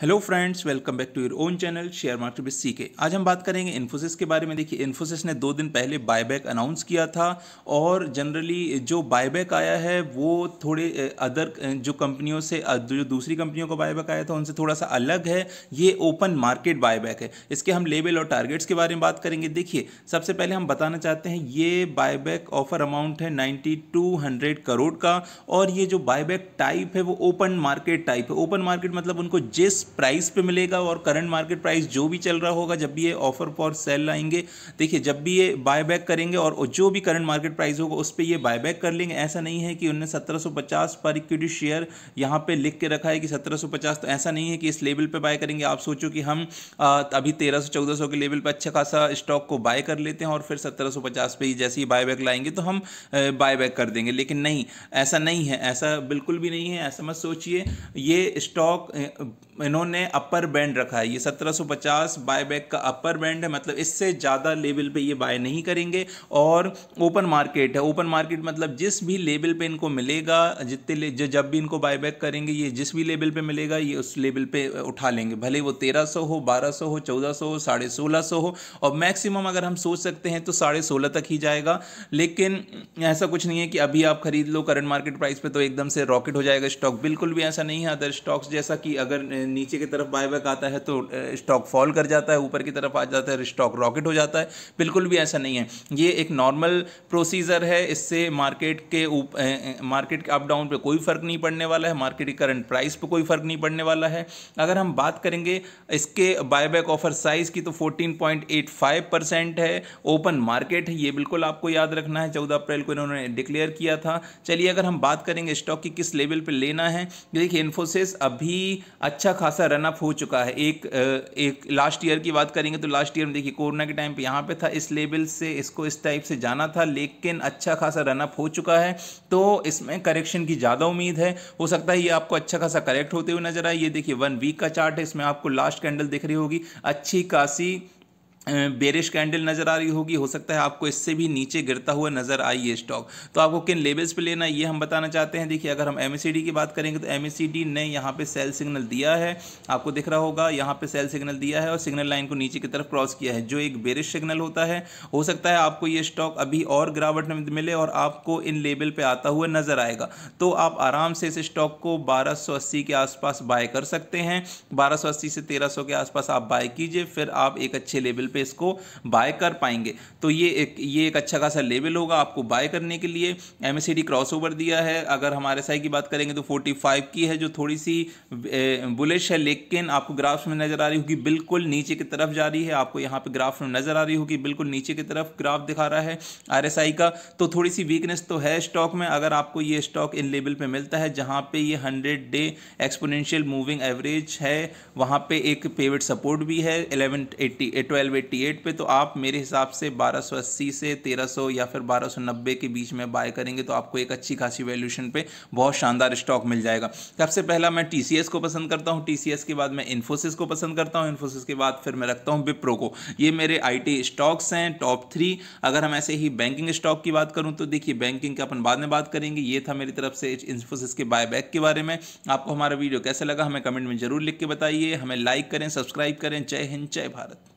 hello friends welcome back to your own channel share market with C K आज हम बात करेंगे इन्फोसिस के बारे में देखिए इन्फोसिस ने दो दिन पहले बायबैक अनाउंस किया था और जनरली जो बायबैक आया है वो थोड़े अदर जो कंपनियों से जो दूसरी कंपनियों का बायबैक आया था उनसे थोड़ा सा अलग है ये ओपन मार्केट बायबैक है इसके हम लेवल और टारगेट्स के बारे में बात करेंगे देखिए सबसे पहले हम बताना चाहते हैं ये बायबैक ऑफर अमाउंट है नाइन्टी करोड़ का और ये जो बायबैक टाइप है वो ओपन मार्केट टाइप है ओपन मार्केट मतलब उनको जिस प्राइस पे मिलेगा और करंट मार्केट प्राइस जो भी चल रहा होगा जब भी ये ऑफर फॉर सेल आएंगे देखिए जब भी ये बाय बैक करेंगे और जो भी करंट मार्केट प्राइस होगा उस पर ये बाय बैक कर लेंगे ऐसा नहीं है कि उन्होंने सत्रह पर इक्विटी शेयर यहाँ पर लिख के रखा है कि सत्रह तो ऐसा नहीं है कि इस लेवल पर बाय करेंगे आप सोचो कि हम अभी तेरह सौ चौदह सौ के लेवल पर अच्छा खासा स्टॉक को बाय कर लेते हैं और फिर सत्रह सौ पचास पे ही जैसे ही बाय बैक लाएंगे तो हम बाय बैक कर देंगे लेकिन नहीं ऐसा नहीं है ऐसा बिल्कुल भी नहीं है ऐसा मत सोचिए ये स्टॉक इन्होंने अपर बैंड रखा है ये 1750 बायबैक का अपर बैंड है मतलब इससे ज़्यादा लेवल पे ये बाय नहीं करेंगे और ओपन मार्केट है ओपन मार्केट मतलब जिस भी लेवल पे इनको मिलेगा जितने जो जब भी इनको बायबैक करेंगे ये जिस भी लेवल पे मिलेगा ये उस लेवल पे उठा लेंगे भले वो तेरह हो बारह हो चौदह हो साढ़े हो और मैक्सिमम अगर हम सोच सकते हैं तो साढ़े तक ही जाएगा लेकिन ऐसा कुछ नहीं है कि अभी आप खरीद लो करंट मार्केट प्राइस पर तो एकदम से रॉकेट हो जाएगा स्टॉक बिल्कुल भी ऐसा नहीं है अदर स्टॉक्स जैसा कि अगर नीचे की तरफ बाय बैक आता है तो स्टॉक फॉल कर जाता है ऊपर की तरफ आ जाता है स्टॉक रॉकेट हो जाता है बिल्कुल भी ऐसा नहीं है ये एक नॉर्मल प्रोसीजर है इससे मार्केट के उप, ए, मार्केट के अप डाउन पे कोई फ़र्क नहीं पड़ने वाला है मार्केट के करंट प्राइस पे कोई फ़र्क नहीं पड़ने वाला है अगर हम बात करेंगे इसके बायबैक ऑफर साइज़ की तो 14.85 परसेंट है ओपन मार्केट है ये बिल्कुल आपको याद रखना है चौदह अप्रैल को इन्होंने डिक्लेयर किया था चलिए अगर हम बात करेंगे स्टॉक की किस लेवल पर लेना है देखिए इन्फोसिस अभी अच्छा खास सा रन अप हो चुका है एक एक लास्ट ईयर की बात करेंगे तो लास्ट ईयर में देखिए कोरोना के टाइम पे यहाँ पे था इस लेवल से इसको इस टाइप से जाना था लेकिन अच्छा खासा रन अप हो चुका है तो इसमें करेक्शन की ज़्यादा उम्मीद है हो सकता है ये आपको अच्छा खासा करेक्ट होते हुए नजर आए ये देखिए वन वीक का चार्ट है इसमें आपको लास्ट कैंडल दिख रही होगी अच्छी खासी बेरिश कैंडल नज़र आ रही होगी हो सकता है आपको इससे भी नीचे गिरता हुआ नज़र आई ये स्टॉक तो आपको किन लेवल्स पे लेना ये हम बताना चाहते हैं देखिए अगर हम एम की बात करेंगे तो एम ने यहाँ पे सेल सिग्नल दिया है आपको दिख रहा होगा यहाँ पे सेल सिग्नल दिया है और सिग्नल लाइन को नीचे की तरफ क्रॉस किया है जो एक बेरिश सिग्नल होता है हो सकता है आपको ये स्टॉक अभी और गिरावट मिले और आपको इन लेवल पर आता हुआ नज़र आएगा तो आप आराम से इस स्टॉक को बारह के आसपास बाय कर सकते हैं बारह से तेरह के आसपास आप बाय कीजिए फिर आप एक अच्छे लेवल पे इसको बाय कर पाएंगे तो ये एक ये एक अच्छा खासा लेवल होगा आपको बाय करने के लिए एम क्रॉसओवर दिया है अगर हमारे साई की बात करेंगे तो 45 की है जो थोड़ी सी बुलिश है लेकिन आपको ग्राफ्स में नज़र आ रही होगी बिल्कुल नीचे की तरफ जा रही है आपको यहाँ पर ग्राफ में नज़र आ रही होगी बिल्कुल नीचे की तरफ ग्राफ दिखा रहा है आर का तो थोड़ी सी वीकनेस तो है स्टॉक में अगर आपको ये स्टॉक इन लेवल पे मिलता है जहाँ पे ये hundred day exponential moving average है वहाँ पे एक पेविड सपोर्ट भी है 1180 1280 1288 पे तो आप मेरे हिसाब से 1280 से 1300 या फिर 1290 के बीच में बाय करेंगे तो आपको एक अच्छी खासी वैल्यूशन पे बहुत शानदार स्टॉक मिल जाएगा सबसे पहला मैं टी को पसंद करता हूँ टी के बाद मैं इन्फोसिस को पसंद करता हूँ इन्फोसिस के बाद फिर मैं रखता हूँ विप्रो को ये मेरे आई स्टॉक्स हैं टॉप थ्री अगर हम ऐसे ही बैंकिंग स्टॉक की बात करूँ तो देखिए बैंकिंग के अपन बाद में बात करेंगे ये था मेरी तरफ से इन्फोसिस के बायबैक के बारे में आपको हमारा वीडियो कैसा लगा हमें कमेंट में जरूर लिख के बताइए हमें लाइक करें सब्सक्राइब करें जय हिंद जय भारत